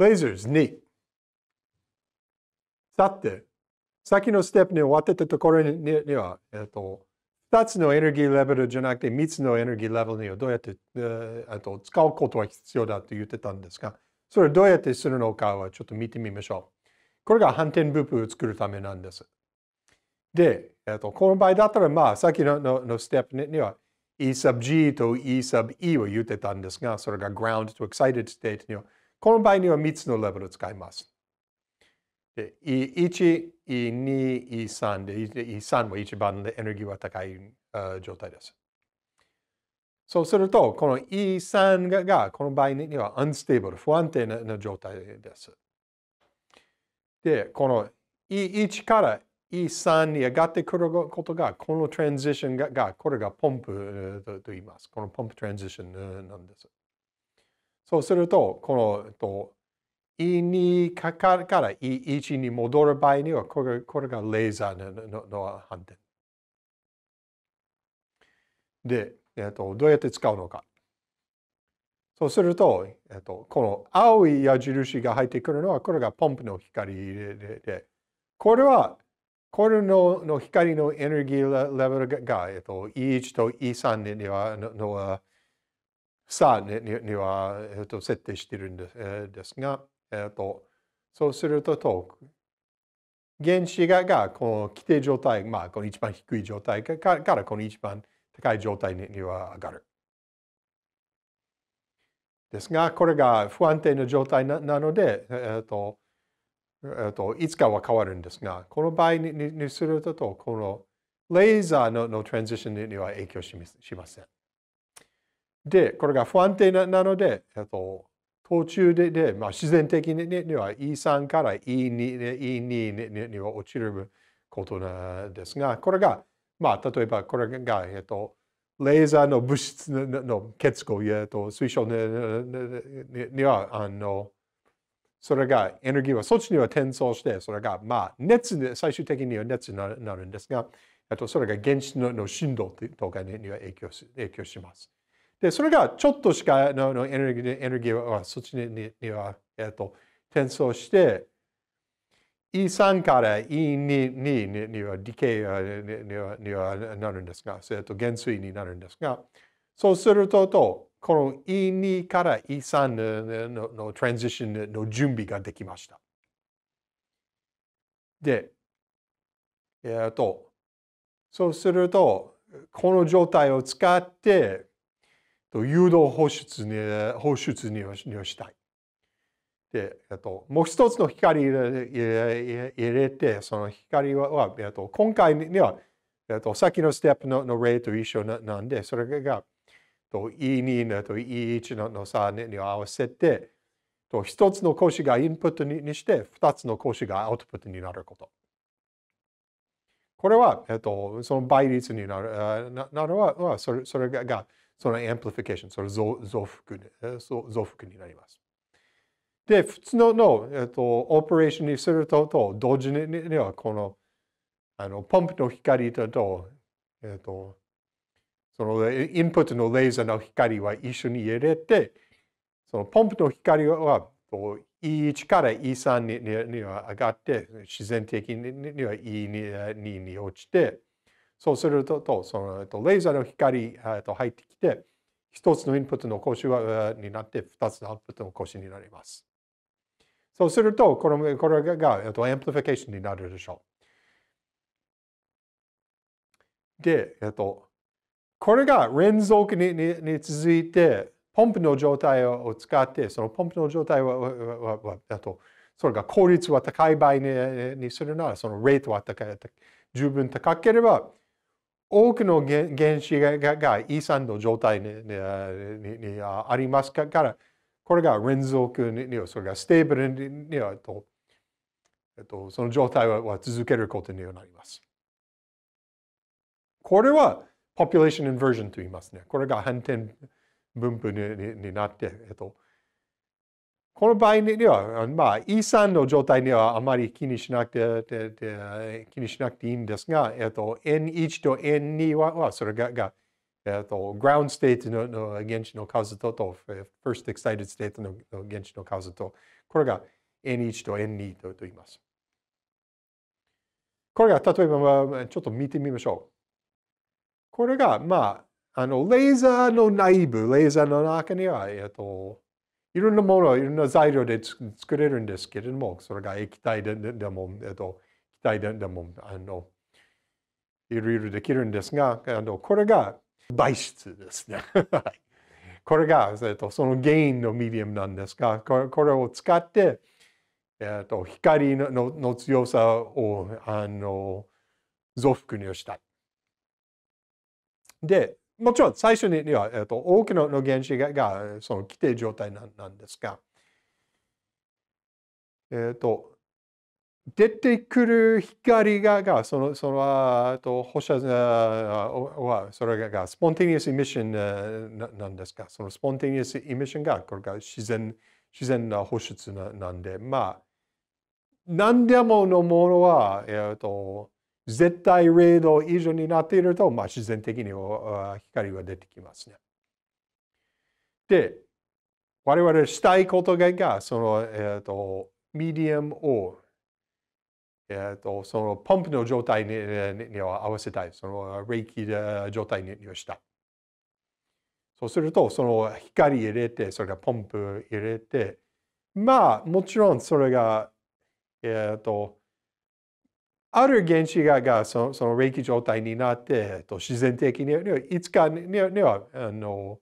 Lasers、2。さて、先のステップに終わってたところには、えっと、2つのエネルギーレベルじゃなくて3つのエネルギーレベルにはどうやって、えー、と使うことが必要だと言ってたんですが、それをどうやってするのかはちょっと見てみましょう。これが反転分布を作るためなんです。で、えっと、この場合だったら、まあ、さっきのののステップには E sub G と E sub E を言ってたんですが、それが ground to excited state にはこの場合には3つのレベルを使います。で1、2、3で、3も一番エネルギーは高い状態です。そうすると、この E3 がこの場合には unstable、不安定な状態です。で、この E1 から E3 に上がってくることが、このトランジションが、これがポンプと言います。このポンプトランジションなんです。そうすると、この、と、E にかかから E1 に戻る場合には、これこれがレーザーののの反転。で、えっと、どうやって使うのか。そうすると、えっと、この青い矢印が入ってくるのは、これがポンプの光で、これは、これのの光のエネルギーレベルが、えっと、E1 と E3 にはののさあにには、えっと、設定しているんで,、えー、ですが、えっと、そうすると遠く原子ががこの規定状態、まあ、この一番低い状態からこの一番高い状態には上がる。ですが、これが不安定な状態なので、えっとえっといつかは変わるんですが、この場合にすると、このレーザーののトランジションには影響しません。で、これが不安定なので、えっと、途中でで、まあ、自然的にには E3 から E2, E2 には落ちることなんですが、これが、まあ、例えばこれが、えっと、レーザーの物質の結合、えっと、水晶には、あの、それがエネルギーはそっちには転送して、それがまあ熱最終的には熱になるんですが、あとそれが原子の振動とかには影響影響します。で、それがちょっとしかののエネルギーエネルギーはそっちにには、えっと、転送して、E3 から E2 にににはディケイ y にはにはなるんですが、えっと、減衰になるんですが、そうするとと、この E2 から E3 のののトランジションの準備ができました。で、えっと、そうすると、この状態を使って、と誘導放出に放出にをしたい。で、えっと、もう一つの光入れて、その光は、えっと、今回には、えっと、さっきのステップのの例と一緒なんで、それが、と E2 と E1 のの差に合わせて、と一つの格子がインプットにして、二つの格子がアウトプットになること。これは、えっと、その倍率になるななるはそれそれがそのアンプリフィケーション、その増増幅増幅になります。で、普通のの、えっと、オペレーションにするとと同時にはこのあのポンプの光とと、えっと、そのインプットのレーザーの光は一緒に入れて、そのポンプの光は E1 から E3 には上がって、自然的には E2 に落ちて、そうすると、その、えっと、レーザーの光、えっと、入ってきて、一つのインプットの講習になって、二つのアウトプットの講習になります。そうすると、これこれが、えっと、アンプリフィケーションになるでしょう。で、えっと、これが連続ににに続いて、ポンプの状態を使って、そのポンプの状態は、はははとそれが効率は高い場合ににするなら、そのレートは高い十分高ければ、多くの原子がが E3 の状態ににありますから、これが連続には、それがステーブルには、えっと、その状態は続けることになります。これは population inversion と言いますね。これが反転分布になって、えっと、この場合には、まあ、E さの状態にはあまり気にしなくて気にしなくていいんですが、えっと、N1 と N2 ははそれがが、えっと、グラウンドステートのの現地の数とと、first excited state の現地の数と、これが N1 と N2 とと言います。これが例えば、ちょっと見てみましょう。これが、まあ、あのレーザーの内部、レーザーの中には、えっと、いろんなもの、いろんな材料で作れるんですけれども、それが液体ででも、えっと、気体ででも、あの、いろいろできるんですが、あのこれが媒質ですね。これが、えっと、その原因のミディアムなんですが、これこれを使って、えっと、光ののの強さをあの増幅にしたい。で、もちろん最初には、えー、と多くの原子ががその規定状態ななんですが、えっ、ー、と、出てくる光ががその、その、と放射は、それががスポンティニアスエミッションななんですが、そのスポンティニアスエミッションが、これが自然、自然な放出ななんで、まあ、何でものものは、えっ、ー、と、絶対0度以上になっていると、まあ、自然的に光は出てきますね。で、我々したいことが、その、えっ、ー、と、ミディアムを、えっ、ー、と、そのポンプの状態にには合わせたい。その、冷気状態にした。そうすると、その光入れて、それがポンプ入れて、まあ、もちろんそれが、えっ、ー、と、ある原子ががその霊気状態になって、えっと、自然的にはいつかにはあの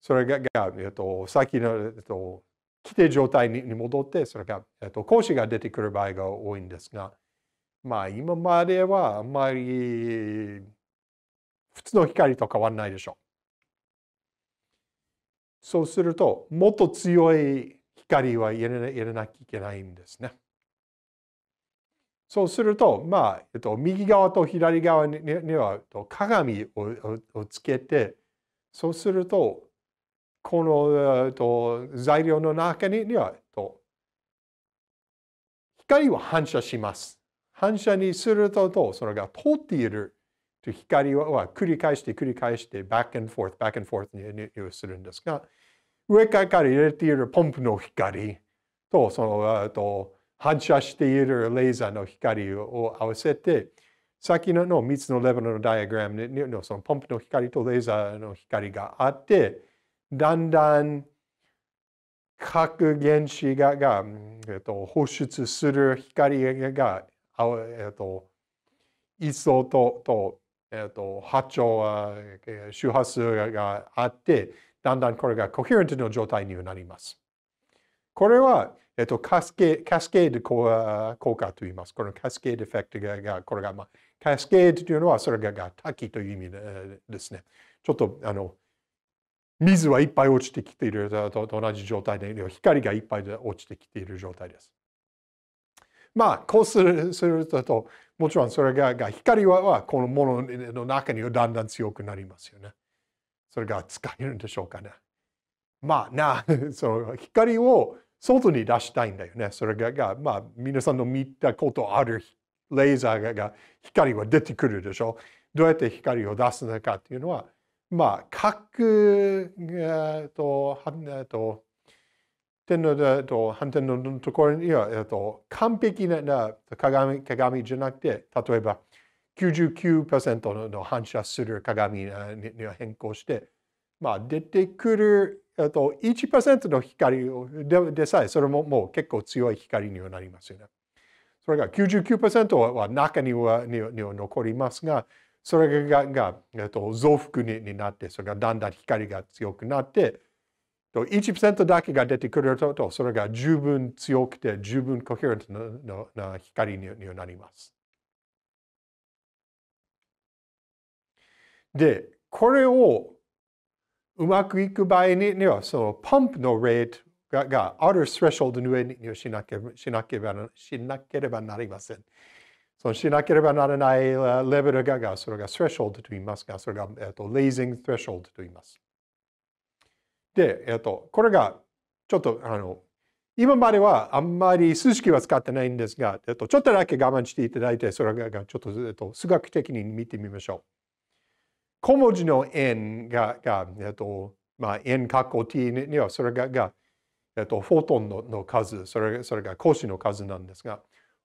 それがが、えっと、さっきの、えっと、規定状態に戻ってそれが、えっと、光子が出てくる場合が多いんですがまあ今まではあんまり普通の光と変わらないでしょう。そうするともっと強い光は入れなきゃいけないんですね。そうすると、まあ、えっと、右側と左側にには鏡ををつけて、そうすると、この、えっと、材料の中には、えっと、光を反射します。反射にするとと、それが通っている光は繰り返して繰り返して、バックンフォー o バックンフォー o r t にするんですが、上から入れているポンプの光と、その、えっと、反射しているレーザーの光を合わせて、先のの3つのレベルのダイアグラムのそのポンプの光とレーザーの光があって、だんだん核原子がが、えっと、放出する光が、えっと、一層とと、えっと、波長、周波数があって、だんだんこれがコヘレントの状態になります。これは、えっと、カスケカスケード効果と言います。このカスケードエフェクトが、これが、まあ、カスケードというのは、それがが滝という意味ですね。ちょっと、あの、水はいっぱい落ちてきていると同じ状態で、光がいっぱい落ちてきている状態です。まあ、こうするすると、もちろんそれがが光はこのものの中にはだんだん強くなりますよね。それが使えるんでしょうかね。まあな、その光を外に出したいんだよね。それが、まあ、皆さんの見たことあるレーザーが光は出てくるでしょ。どうやって光を出すのかっていうのは、まあ、核、えっと、えっと、の、えっと、反転のところには、えっと、完璧な鏡鏡じゃなくて、例えば99%の反射する鏡には変更して、まあ、出てくるえっと、1%の光ででさえそれももう結構強い光にはなりますよね。それが99%は中にはには残りますが、それがが、えっと、増幅にになって、それがだんだん光が強くなって、1%だけが出てくると、それが十分強くて、十分コヘレントな光にになります。で、これをうまくいく場合には、そのパンプのレートががあるスレッショルドの上にしなけしなければしなければなりません。そのしなければならないレベルが、それがスレッショルドと言いますが、それが、えっと、レイジングスレッショルドと言います。で、えっと、これがちょっとあの今まではあんまり数式は使ってないんですが、えっと、ちょっとだけ我慢していただいて、それがちょっと、えっと、数学的に見てみましょう。小文字の n が、がえっとまあ、n 括弧 t にはそれがが、えっと、フォトンのの数それ、それが格子の数なんですが、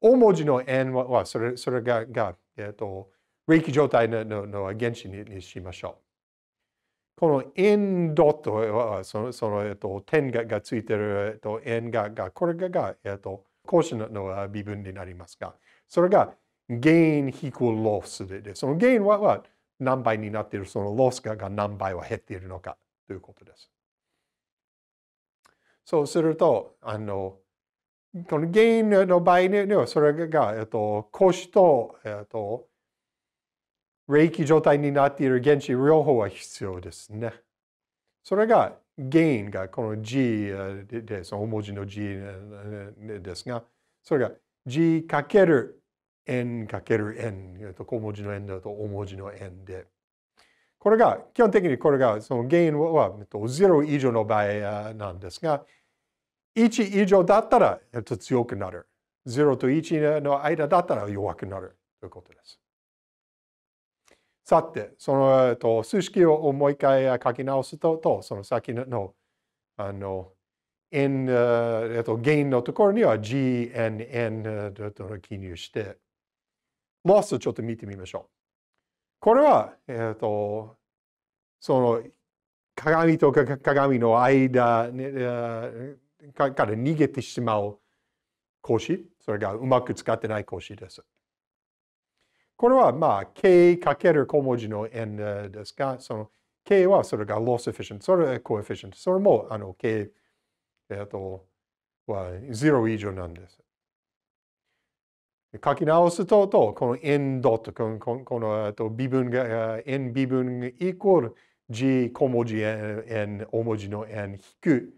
大文字の n はそれそれがが、えっと、霊気状態ののの原子にしましょう。この n ドットはそのその、えっと、点ががついてる、えっと、n ががこれがが、えっと、格子のの微分になりますが、それが gain equal loss で、その gain はは何倍になっているそのロスが何倍は減っているのかということです。そうすると、あの、この原因の場合には、それが、えっと、コシと、えっと、霊気状態になっている原子両方は必要ですね。それが原因がこの G で、その大文字の G ですが、それが G かける円かける円、小文字の円だと大文字の円で。これが、基本的にこれが、その原因は0以上の場合なんですが、1以上だったら強くなる。0と1の間だったら弱くなるということです。さて、その数式をもう一回書き直すと、その先のあの、n、えっと、ゲインのところには GNN と記入して、もう一つちょっと見てみましょう。これは、えっ、ー、と、その鏡とか鏡の間から逃げてしまう子。それがうまく使ってない子です。これは、まあ、K かける小文字の N ですが、その K はそれが loss efficient、それが coefficient、それもあの K、えっ、ー、と、は0以上なんです。書き直すと、とこの n ドット、このと微分が、n 微分イコール g 小文字 n、大文字の n 引く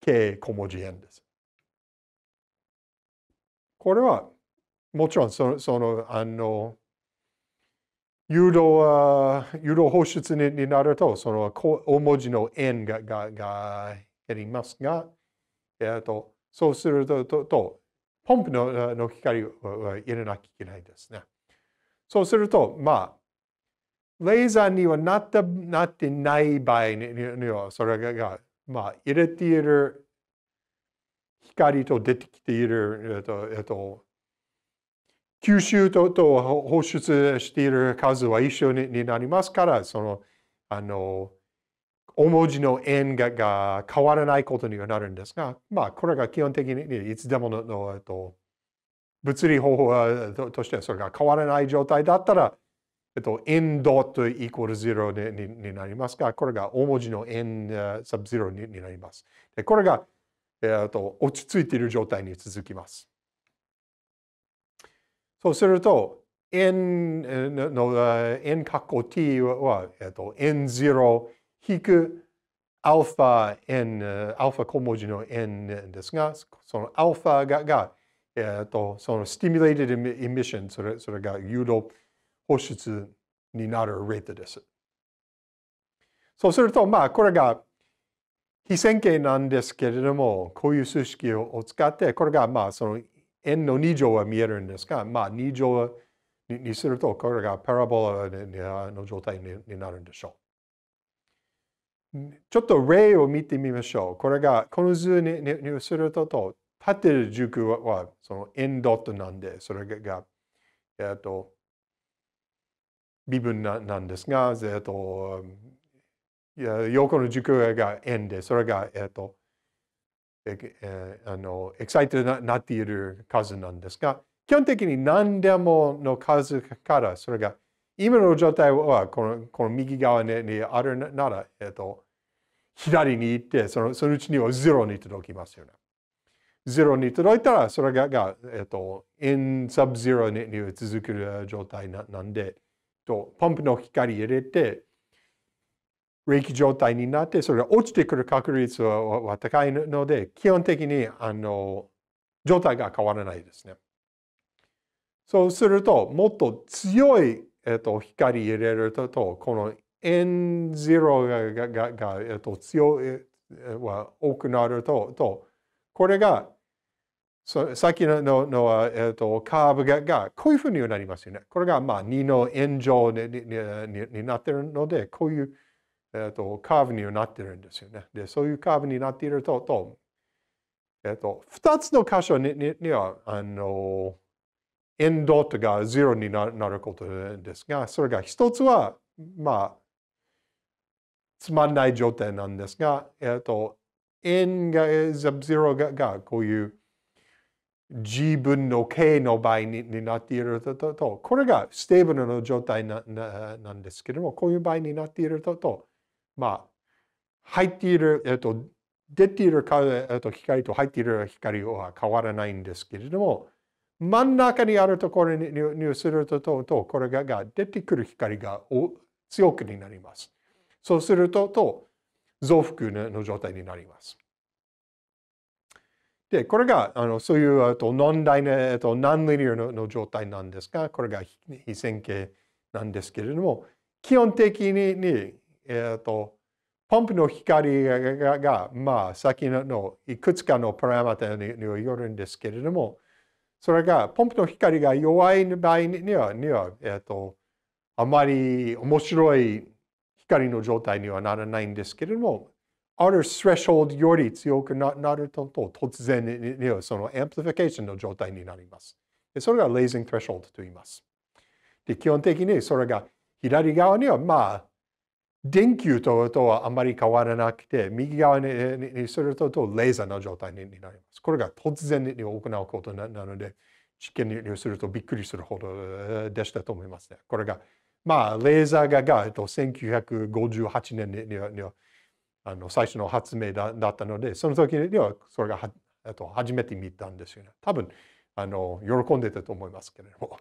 k 小文字 n です。これは、もちろんその、その、あの、誘導、誘導放出になると、その大文字の n ががが減りますが、えっと、そうすると、ととポンプの光は入れなきゃいけないですね。そうすると、まあ、レーザーにはなったなってない場合には、それが、まあ、入れている光と出てきている、えっと、えっと、吸収とと放出している数は一緒になりますから、その、あの、大文字の円がが変わらないことにはなるんですが、まあ、これが基本的にいつでものの、えっと、物理方法はとしてそれが変わらない状態だったら、えっと、円ドットイコール0ににになりますが、これが大文字の円サブ0にになります。でこれが、えっと落ち着いている状態に続きます。そうすると、円の円括弧 t は、えっと、円0、くアルファ N、アルファ小文字の N ですが、そのアルファがが、えっと、その stimulated emission、それそれが誘導放出になるレートです。そうすると、まあ、これが非線形なんですけれども、こういう数式を使って、これが、まあ、その N の2乗は見えるんですが、まあ、2乗にすると、これがパラボラの状態になるんでしょう。ちょっと例を見てみましょう。これが、この図ににするとと、立てる軸はその円ドットなんで、それが、えっと、微分ななんですが、えっと、横の軸が円で、それが、えっと、えあの、エクサイトになっている数なんですが、基本的に何でもの数から、それが今の状態はこのこの右側にあるなら、えっと、左に行ってそのそのうちには0に届きますよね。0に届いたらそれがが、えっと、in sub-0 に続く状態ななんで、と、ポンプの光入れて冷気状態になってそれが落ちてくる確率は高いので基本的にあの状態が変わらないですね。そうするともっと強いえっと、光入れると、とこの n ゼがががが、えっと、強い、は多くなると、とこれが、そさっきのののは、えっと、カーブががこういうふうになりますよね。これが、まあ、2の円状にににになってるので、こういう、えっと、カーブになってるんですよね。で、そういうカーブになっていると、とえっと、2つの箇所ににには、あの、円ドットが0になることですが、それが一つは、まあ、つまんない状態なんですが、えっと、円が、ゼロががこういう自分の k の場合にになっているとと、これがステーブルの状態なななんですけれども、こういう場合になっているとと、まあ、入っている、えっと、出ているか、えっと、光と入っている光は変わらないんですけれども、真ん中にあるところに入するとととこれが出てくる光が強くになります。そうするとと増幅の状態になります。で、これがあのそういうとノンダイナとナンリニアの状態なんですが、これが非線形なんですけれども、基本的にに、えーと、ポンプの光がまあ、先のいくつかのパラメータによるんですけれども、それがポンプの光が弱い場合にはには、えーと、あまり面白い光の状態にはならないんですけれども、あるスレッショルより強くなると突然にはそのアンプリフィケーションの状態になります。それがレイジング・スレッショルと言います。で基本的にそれが左側にはまあ電球ととはあまり変わらなくて、右側ににするととレーザーの状態になります。これが突然に行うことなので、実験にするとびっくりするほどでしたと思いますね。これが、まあ、レーザーがが、えっと、1958年ににはあの最初の発明だだったので、その時にはそれがは、えっと、初めて見たんですよね。多分あの喜んでたと思いますけれども。